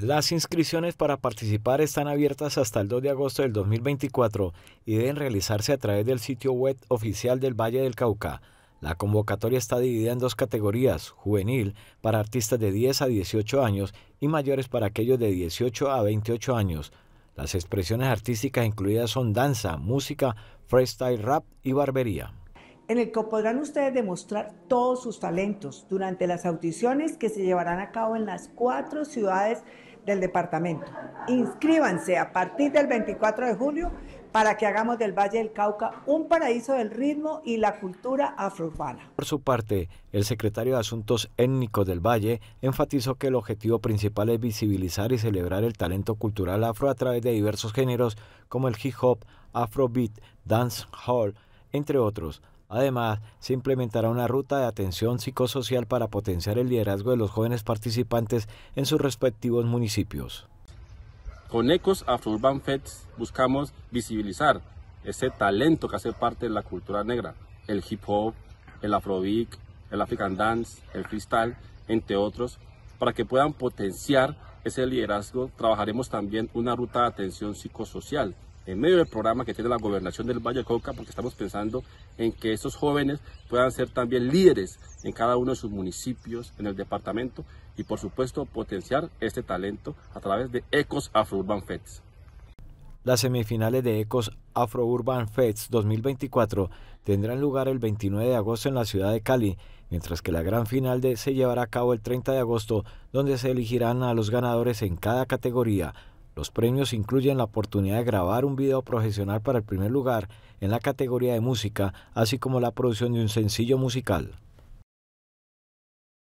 Las inscripciones para participar están abiertas hasta el 2 de agosto del 2024 y deben realizarse a través del sitio web oficial del Valle del Cauca. La convocatoria está dividida en dos categorías, juvenil para artistas de 10 a 18 años y mayores para aquellos de 18 a 28 años. Las expresiones artísticas incluidas son danza, música, freestyle rap y barbería en el que podrán ustedes demostrar todos sus talentos durante las audiciones que se llevarán a cabo en las cuatro ciudades del departamento. Inscríbanse a partir del 24 de julio para que hagamos del Valle del Cauca un paraíso del ritmo y la cultura afrourbana. Por su parte, el secretario de Asuntos Étnicos del Valle enfatizó que el objetivo principal es visibilizar y celebrar el talento cultural afro a través de diversos géneros como el hip hop, afrobeat, dance hall, entre otros Además, se implementará una ruta de atención psicosocial para potenciar el liderazgo de los jóvenes participantes en sus respectivos municipios. Con Ecos Urban Feds buscamos visibilizar ese talento que hace parte de la cultura negra, el hip hop, el afrobeat, el African dance, el freestyle, entre otros, para que puedan potenciar ese liderazgo. Trabajaremos también una ruta de atención psicosocial en medio del programa que tiene la gobernación del Valle de Cauca, porque estamos pensando en que estos jóvenes puedan ser también líderes en cada uno de sus municipios, en el departamento, y por supuesto potenciar este talento a través de Ecos Afro Urban Feds. Las semifinales de Ecos Afro Urban Fets 2024 tendrán lugar el 29 de agosto en la ciudad de Cali, mientras que la gran final de se llevará a cabo el 30 de agosto, donde se elegirán a los ganadores en cada categoría. Los premios incluyen la oportunidad de grabar un video profesional para el primer lugar en la categoría de música, así como la producción de un sencillo musical.